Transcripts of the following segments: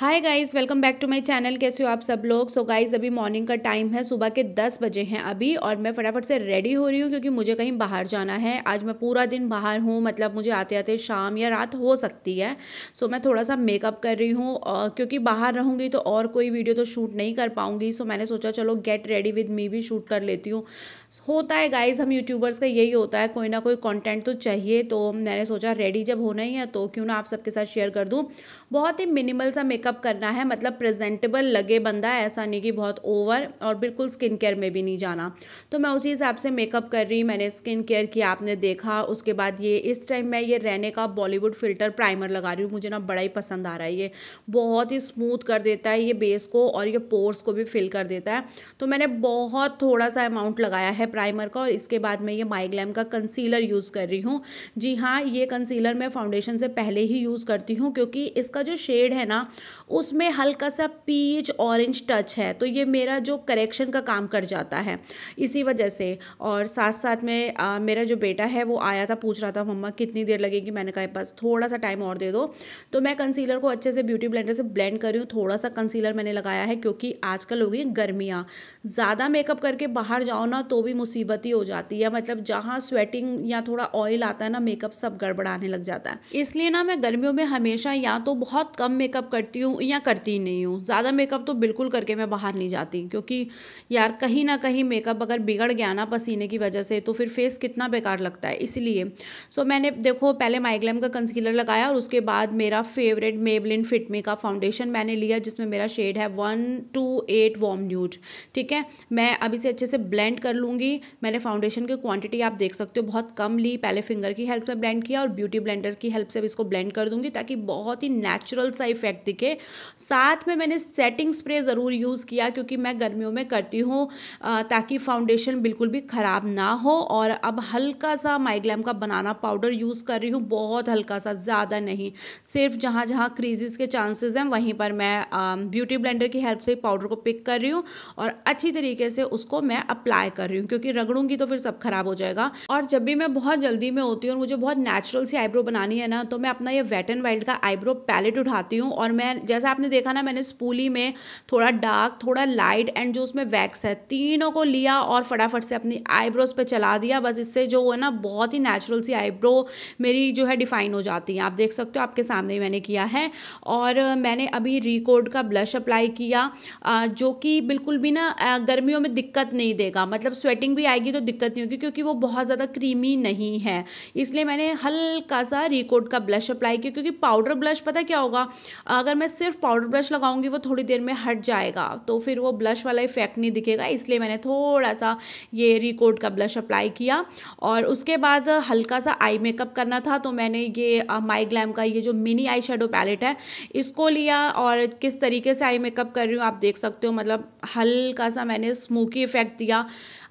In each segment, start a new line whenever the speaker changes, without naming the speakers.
hi guys welcome back to my channel कैसे हो आप सब लोग सो so गाइस अभी मॉर्निंग का टाइम है सुबह के 10 बजे हैं अभी और मैं फटाफट से रेडी हो रही हूँ क्योंकि मुझे कहीं बाहर जाना है आज मैं पूरा दिन बाहर हूँ मतलब मुझे आते आते शाम या रात हो सकती है सो so मैं थोड़ा सा मेकअप कर रही हूँ क्योंकि बाहर रहूँगी तो और कोई वीडियो तो शूट नहीं कर पाऊँगी सो so मैंने सोचा चलो गेट रेडी विद मी भी शूट कर लेती हूँ होता है गाइज हम यूट्यूबर्स का यही होता है कोई ना कोई कॉन्टेंट तो चाहिए तो मैंने सोचा रेडी जब होना ही है तो क्यों ना आप सबके साथ शेयर कर दूँ बहुत ही मिनिमल सा मेकअप मेकअप करना है मतलब प्रेजेंटेबल लगे बंदा ऐसा नहीं कि बहुत ओवर और बिल्कुल स्किन केयर में भी नहीं जाना तो मैं उसी हिसाब से मेकअप कर रही मैंने स्किन केयर की आपने देखा उसके बाद ये इस टाइम मैं ये रहने का बॉलीवुड फिल्टर प्राइमर लगा रही हूँ मुझे ना बड़ा ही पसंद आ रहा है ये बहुत ही स्मूथ कर देता है ये बेस को और ये पोर्स को भी फिल कर देता है तो मैंने बहुत थोड़ा सा अमाउंट लगाया है प्राइमर का और इसके बाद मैं ये माइग्लैम का कंसीलर यूज़ कर रही हूँ जी हाँ ये कंसीलर मैं फाउंडेशन से पहले ही यूज़ करती हूँ क्योंकि इसका जो शेड है ना उसमें हल्का सा पीच ऑरेंज टच है तो ये मेरा जो करेक्शन का काम कर जाता है इसी वजह से और साथ साथ में आ, मेरा जो बेटा है वो आया था पूछ रहा था मम्मा कितनी देर लगेगी मैंने कहा बस थोड़ा सा टाइम और दे दो तो मैं कंसीलर को अच्छे से ब्यूटी ब्लेंडर से ब्लेंड करी हूँ थोड़ा सा कंसीलर मैंने लगाया है क्योंकि आजकल हो गई गर्मियाँ ज़्यादा मेकअप करके बाहर जाओ ना तो भी मुसीबत ही हो जाती है मतलब जहाँ स्वेटिंग या थोड़ा ऑयल आता है ना मेकअप सब गड़बड़ाने लग जाता है इसलिए ना मैं गर्मियों में हमेशा या तो बहुत कम मेकअप करती करती हूँ या करती ही नहीं हूँ ज़्यादा मेकअप तो बिल्कुल करके मैं बाहर नहीं जाती क्योंकि यार कहीं ना कहीं मेकअप अगर बिगड़ गया ना पसीने की वजह से तो फिर फेस कितना बेकार लगता है इसलिए सो मैंने देखो पहले माइग्लैम का कंसीलर लगाया और उसके बाद मेरा फेवरेट मेबलिन फिटमी का फाउंडेशन मैंने लिया जिसमें मेरा शेड है one two eight warm nude ठीक है मैं अभी से अच्छे से ब्लेंड कर लूँगी मैंने फाउंडेशन की क्वांटिटी आप देख सकते हो बहुत कम ली पहले फिंगर की हेल्प से ब्लेंड किया और ब्यूटी ब्लेंडर की हेल्प से इसको ब्लेंड कर दूँगी ताकि बहुत ही नेचुरल सा इफेक्ट दिखे लिए साथ में मैंने सेटिंग स्प्रे ज़रूर यूज़ किया क्योंकि मैं गर्मियों में करती हूँ ताकि फाउंडेशन बिल्कुल भी ख़राब ना हो और अब हल्का सा माइग्लैम का बनाना पाउडर यूज़ कर रही हूँ बहुत हल्का सा ज़्यादा नहीं सिर्फ जहाँ जहाँ क्रीजेज़ के चांसेज हैं वहीं पर मैं ब्यूटी ब्लेंडर की हेल्प से पाउडर को पिक कर रही हूँ और अच्छी तरीके से उसको मैं अप्लाई कर रही हूँ क्योंकि रगड़ूंगी तो फिर सब ख़राब हो जाएगा और जब भी मैं बहुत जल्दी में होती हूँ और मुझे बहुत नेचुरल सी आईब्रो बनानी है ना तो मैं अपना ये वेट एंड वाइल्ड का आईब्रो पैलेट उठाती हूँ और मैं जैसा आपने देखा ना मैंने स्पूली में थोड़ा डार्क थोड़ा लाइट एंड जो उसमें वैक्स है तीनों को लिया और फटाफट से अपनी आईब्रोज पर चला दिया बस इससे जो है ना बहुत ही नेचुरल सी आईब्रो मेरी जो है डिफाइन हो जाती है आप देख सकते हो आपके सामने मैंने किया है और मैंने अभी रिकोड का ब्लश अप्लाई किया जो कि बिल्कुल भी ना गर्मियों में दिक्कत नहीं देगा मतलब स्वेटिंग भी आएगी तो दिक्कत नहीं होगी क्योंकि वो बहुत ज़्यादा क्रीमी नहीं है इसलिए मैंने हल्का सा रिकोड का ब्लश अप्लाई किया क्योंकि पाउडर ब्लश पता क्या होगा अगर मैं सिर्फ पाउडर ब्रश लगाऊंगी वो थोड़ी देर में हट जाएगा तो फिर वो ब्लश वाला इफेक्ट नहीं दिखेगा इसलिए मैंने थोड़ा सा ये रिकोड का ब्लश अप्लाई किया और उसके बाद हल्का सा आई मेकअप करना था तो मैंने ये माई ग्लैम का ये जो मिनी आई शेडो पैलेट है इसको लिया और किस तरीके से आई मेकअप कर रही हूँ आप देख सकते हो मतलब हल्का सा मैंने स्मोकी इफेक्ट दिया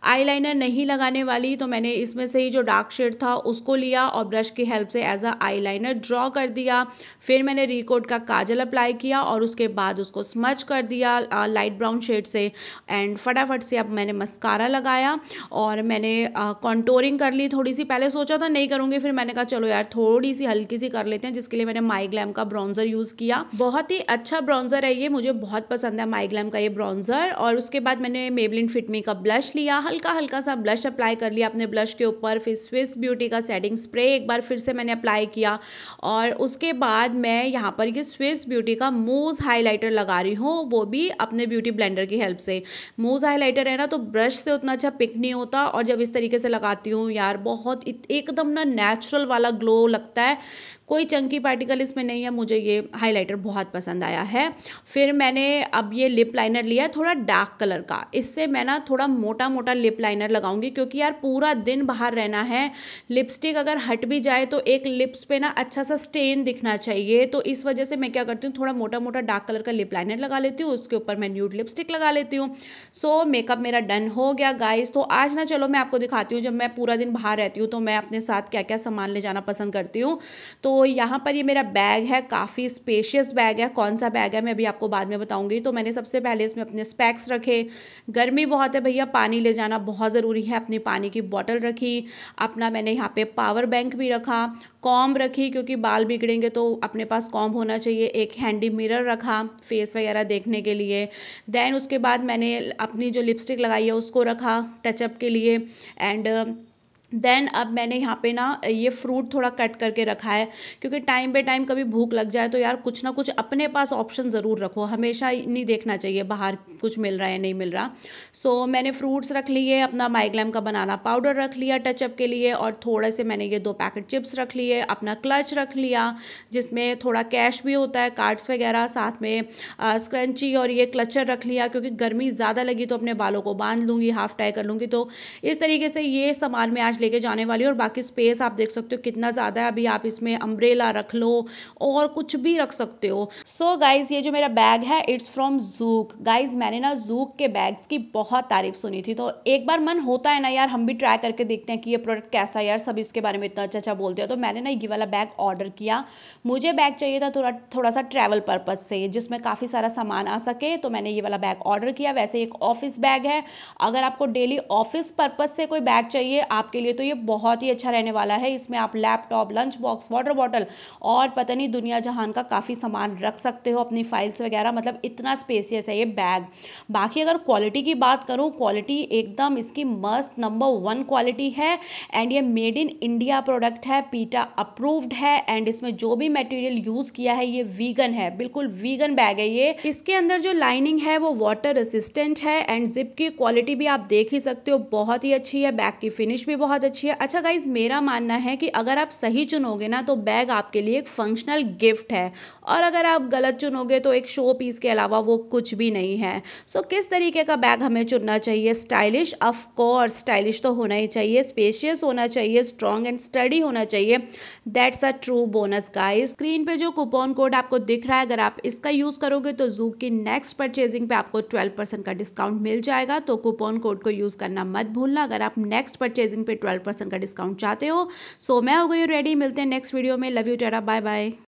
आईलाइनर नहीं लगाने वाली तो मैंने इसमें से ही जो डार्क शेड था उसको लिया और ब्रश की हेल्प से एज अ आईलाइनर ड्रॉ कर दिया फिर मैंने रिकोड का काजल अप्लाई किया और उसके बाद उसको स्मच कर दिया लाइट ब्राउन शेड से एंड फटाफट से अब मैंने मस्कारा लगाया और मैंने कॉन्टोरिंग कर ली थोड़ी सी पहले सोचा था नहीं करूँगी फिर मैंने कहा चलो यार थोड़ी सी हल्की सी कर लेते हैं जिसके लिए मैंने माई ग्लैम का ब्राउन्ज़र यूज़ किया बहुत ही अच्छा ब्राउन्ज़र है ये मुझे बहुत पसंद है माई ग्लैम का ये ब्राउन्ज़र और उसके बाद मैंने मेबलिन फिटमी का ब्लश लिया हल्का हल्का सा ब्लश अप्लाई कर लिया अपने ब्लश के ऊपर फिर स्विस ब्यूटी का सेटिंग स्प्रे एक बार फिर से मैंने अप्लाई किया और उसके बाद मैं यहाँ पर ये स्विस ब्यूटी का मूज हाईलाइटर लगा रही हूँ वो भी अपने ब्यूटी ब्लेंडर की हेल्प से मूज हाईलाइटर है ना तो ब्रश से उतना अच्छा पिक नहीं होता और जब इस तरीके से लगाती हूँ यार बहुत एकदम ना नेचुरल वाला ग्लो लगता है कोई चंकी पार्टिकल इसमें नहीं है मुझे ये हाइलाइटर बहुत पसंद आया है फिर मैंने अब ये लिप लाइनर लिया थोड़ा डार्क कलर का इससे मैं ना थोड़ा मोटा मोटा लिप लाइनर लगाऊंगी क्योंकि यार पूरा दिन बाहर रहना है लिपस्टिक अगर हट भी जाए तो एक लिप्स पे ना अच्छा सा स्टेन दिखना चाहिए तो इस वजह से मैं क्या करती हूँ थोड़ा मोटा मोटा डार्क कलर का लिप लाइनर लगा लेती हूँ उसके ऊपर मैं न्यूड लिपस्टिक लगा लेती हूँ सो मेकअप मेरा डन हो गया गाइज तो आज ना चलो मैं आपको दिखाती हूँ जब मैं पूरा दिन बाहर रहती हूँ तो मैं अपने साथ क्या क्या सामान ले जाना पसंद करती हूँ तो तो यहाँ पर ये मेरा बैग है काफ़ी स्पेशियस बैग है कौन सा बैग है मैं अभी आपको बाद में बताऊँगी तो मैंने सबसे पहले इसमें अपने स्पैक्स रखे गर्मी बहुत है भैया पानी ले जाना बहुत ज़रूरी है अपनी पानी की बॉटल रखी अपना मैंने यहाँ पे पावर बैंक भी रखा कॉम्ब रखी क्योंकि बाल बिगड़ेंगे तो अपने पास कॉम्ब होना चाहिए एक हैंडी मिरर रखा फेस वगैरह देखने के लिए देन उसके बाद मैंने अपनी जो लिपस्टिक लगाई है उसको रखा टचअप के लिए एंड देन अब मैंने यहाँ पे ना ये फ्रूट थोड़ा कट करके रखा है क्योंकि टाइम बे टाइम कभी भूख लग जाए तो यार कुछ ना कुछ अपने पास ऑप्शन ज़रूर रखो हमेशा नहीं देखना चाहिए बाहर कुछ मिल रहा है नहीं मिल रहा सो so, मैंने फ्रूट्स रख लिए अपना माइग्लैम का बनाना पाउडर रख लिया टचअप के लिए और थोड़े से मैंने ये दो पैकेट चिप्स रख लिए अपना क्लच रख लिया जिसमें थोड़ा कैश भी होता है कार्ड्स वगैरह साथ में स्क्रंची और ये क्लचर रख लिया क्योंकि गर्मी ज़्यादा लगी तो अपने बालों को बांध लूँगी हाफ टाई कर लूँगी तो इस तरीके से ये सामान मैं आज ब्रांच लेके जाने वाली और बाकी स्पेस आप देख सकते हो कितना ज़्यादा है अभी आप इसमें अम्ब्रेला रख लो और कुछ भी रख सकते हो सो so गाइज़ ये जो मेरा बैग है इट्स फ्रॉम जूक गाइज़ मैंने ना जूक के बैग्स की बहुत तारीफ सुनी थी तो एक बार मन होता है ना यार हम भी ट्राई करके देखते हैं कि ये प्रोडक्ट कैसा है यार सब इसके बारे में इतना अच्छा अच्छा बोलते हैं तो मैंने ना ये वाला बैग ऑर्डर किया मुझे बैग चाहिए था थोड़ा थोड़ा सा ट्रैवल पर्पज़ से जिसमें काफ़ी सारा सामान आ सके तो मैंने ये वाला बैग ऑर्डर किया वैसे एक ऑफिस बैग है अगर आपको डेली ऑफिस पर्पज़ से कोई बैग चाहिए आपके लिए लिए तो ये बहुत ही अच्छा रहने वाला है इसमें आप laptop lunch box water bottle और पता नहीं दुनिया जहान का काफ़ी सामान रख सकते हो अपनी फाइल्स वगैरह मतलब इतना स्पेसियस है ये बैग बाकी अगर क्वालिटी की बात करूँ क्वालिटी एकदम इसकी मस्त नंबर वन क्वालिटी है एंड ये मेड इन इंडिया प्रोडक्ट है पीटा अप्रूव्ड है एंड इसमें जो भी मटेरियल यूज़ किया है ये वीगन है बिल्कुल वीगन बैग है ये इसके अंदर जो लाइनिंग है वो वाटर रेसिस्टेंट है एंड जिप की क्वालिटी भी आप देख ही सकते हो बहुत ही अच्छी है बैग की फिनिश भी बहुत बहुत अच्छी है अच्छा गाइज मेरा मानना है कि अगर आप सही चुनोगे ना तो बैग आपके लिए एक फंक्शनल गिफ्ट है और अगर आप गलत चुनोगे तो एक शो पीस के अलावा वो कुछ भी नहीं है सो किस तरीके का बैग हमें चुनना चाहिए स्टाइलिश ऑफकोर्स स्टाइलिश तो होना ही चाहिए स्पेशियस होना चाहिए स्ट्रॉन्ग एंड स्टडी होना चाहिए that's a true bonus guys screen पर जो कूपन कोड आपको दिख रहा है अगर आप इसका यूज़ करोगे तो जू की नेक्स्ट परचेजिंग पे आपको ट्वेल्व परसेंट का डिस्काउंट मिल जाएगा तो कूपन कोड को यूज़ करना मत भूलना अगर आप नेक्स्ट परचेजिंग पे ट्वेल्व परसेंट का डिस्काउंट चाहते हो सो so, मैं हो गई रेडी मिलते हैं नेक्स्ट वीडियो में लव यू टेरा बाय बाय